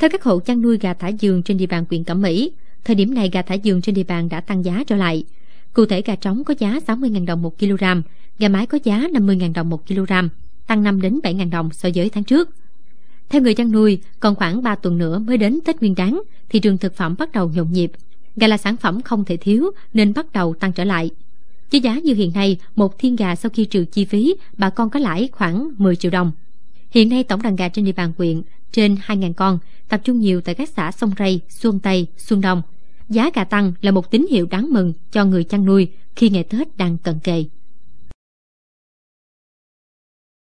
Theo các hộ chăn nuôi gà thả giường trên địa bàn huyện Cẩm Mỹ, thời điểm này gà thả giường trên địa bàn đã tăng giá trở lại. Cụ thể gà trống có giá 60.000 đồng 1 kg, gà mái có giá 50.000 đồng 1 kg, tăng 5 đến 7.000 đồng so với tháng trước. Theo người chăn nuôi, còn khoảng 3 tuần nữa mới đến Tết Nguyên đán, thị trường thực phẩm bắt đầu nhộn nhịp. Gà là sản phẩm không thể thiếu nên bắt đầu tăng trở lại. Với giá như hiện nay, một thiên gà sau khi trừ chi phí, bà con có lãi khoảng 10 triệu đồng. Hiện nay tổng đàn gà trên địa bàn huyện trên 2.000 con, tập trung nhiều tại các xã Sông Rây, Xuân Tây, Xuân Đông. Giá gà tăng là một tín hiệu đáng mừng cho người chăn nuôi khi ngày Tết đang cận kề.